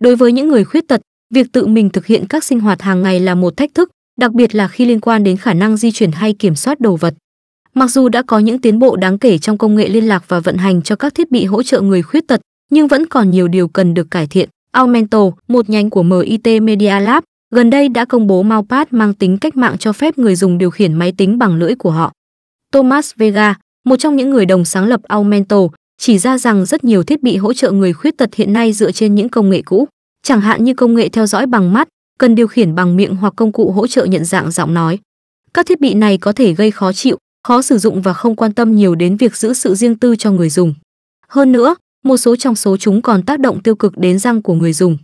Đối với những người khuyết tật, việc tự mình thực hiện các sinh hoạt hàng ngày là một thách thức, đặc biệt là khi liên quan đến khả năng di chuyển hay kiểm soát đồ vật. Mặc dù đã có những tiến bộ đáng kể trong công nghệ liên lạc và vận hành cho các thiết bị hỗ trợ người khuyết tật, nhưng vẫn còn nhiều điều cần được cải thiện. Aumento, một nhánh của MIT Media Lab, gần đây đã công bố mousepad mang tính cách mạng cho phép người dùng điều khiển máy tính bằng lưỡi của họ. Thomas Vega, một trong những người đồng sáng lập Aumento, chỉ ra rằng rất nhiều thiết bị hỗ trợ người khuyết tật hiện nay dựa trên những công nghệ cũ, chẳng hạn như công nghệ theo dõi bằng mắt, cần điều khiển bằng miệng hoặc công cụ hỗ trợ nhận dạng giọng nói. Các thiết bị này có thể gây khó chịu, khó sử dụng và không quan tâm nhiều đến việc giữ sự riêng tư cho người dùng. Hơn nữa, một số trong số chúng còn tác động tiêu cực đến răng của người dùng.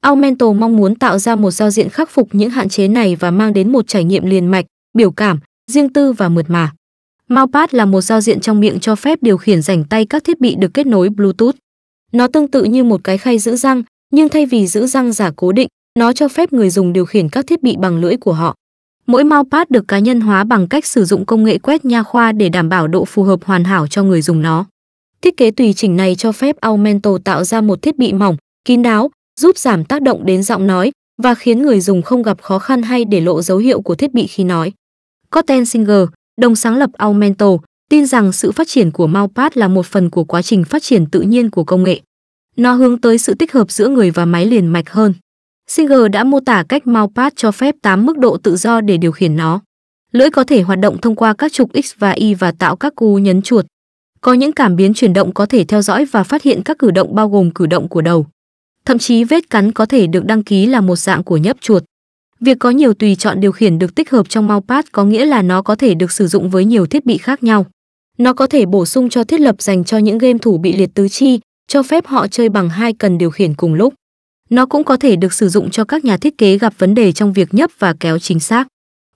Aumento mong muốn tạo ra một giao diện khắc phục những hạn chế này và mang đến một trải nghiệm liền mạch, biểu cảm, riêng tư và mượt mà. Mousepad là một giao diện trong miệng cho phép điều khiển rảnh tay các thiết bị được kết nối Bluetooth. Nó tương tự như một cái khay giữ răng, nhưng thay vì giữ răng giả cố định, nó cho phép người dùng điều khiển các thiết bị bằng lưỡi của họ. Mỗi mousepad được cá nhân hóa bằng cách sử dụng công nghệ quét nha khoa để đảm bảo độ phù hợp hoàn hảo cho người dùng nó. Thiết kế tùy chỉnh này cho phép Aumento tạo ra một thiết bị mỏng, kín đáo, giúp giảm tác động đến giọng nói và khiến người dùng không gặp khó khăn hay để lộ dấu hiệu của thiết bị khi nói. Cotton Singer Đồng sáng lập Aumento tin rằng sự phát triển của Maupad là một phần của quá trình phát triển tự nhiên của công nghệ. Nó hướng tới sự tích hợp giữa người và máy liền mạch hơn. Singer đã mô tả cách Maupad cho phép 8 mức độ tự do để điều khiển nó. Lưỡi có thể hoạt động thông qua các trục X và Y và tạo các cú nhấn chuột. Có những cảm biến chuyển động có thể theo dõi và phát hiện các cử động bao gồm cử động của đầu. Thậm chí vết cắn có thể được đăng ký là một dạng của nhấp chuột. Việc có nhiều tùy chọn điều khiển được tích hợp trong mousepad có nghĩa là nó có thể được sử dụng với nhiều thiết bị khác nhau. Nó có thể bổ sung cho thiết lập dành cho những game thủ bị liệt tứ chi, cho phép họ chơi bằng hai cần điều khiển cùng lúc. Nó cũng có thể được sử dụng cho các nhà thiết kế gặp vấn đề trong việc nhấp và kéo chính xác.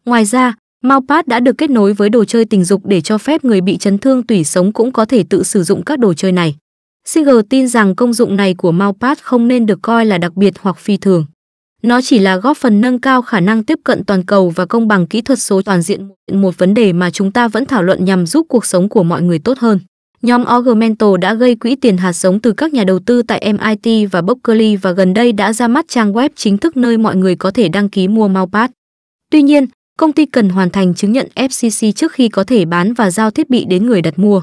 Ngoài ra, mousepad đã được kết nối với đồ chơi tình dục để cho phép người bị chấn thương tủy sống cũng có thể tự sử dụng các đồ chơi này. Singer tin rằng công dụng này của mousepad không nên được coi là đặc biệt hoặc phi thường. Nó chỉ là góp phần nâng cao khả năng tiếp cận toàn cầu và công bằng kỹ thuật số toàn diện, một vấn đề mà chúng ta vẫn thảo luận nhằm giúp cuộc sống của mọi người tốt hơn. Nhóm Augmento đã gây quỹ tiền hạt giống từ các nhà đầu tư tại MIT và Berkeley và gần đây đã ra mắt trang web chính thức nơi mọi người có thể đăng ký mua mousepad. Tuy nhiên, công ty cần hoàn thành chứng nhận FCC trước khi có thể bán và giao thiết bị đến người đặt mua.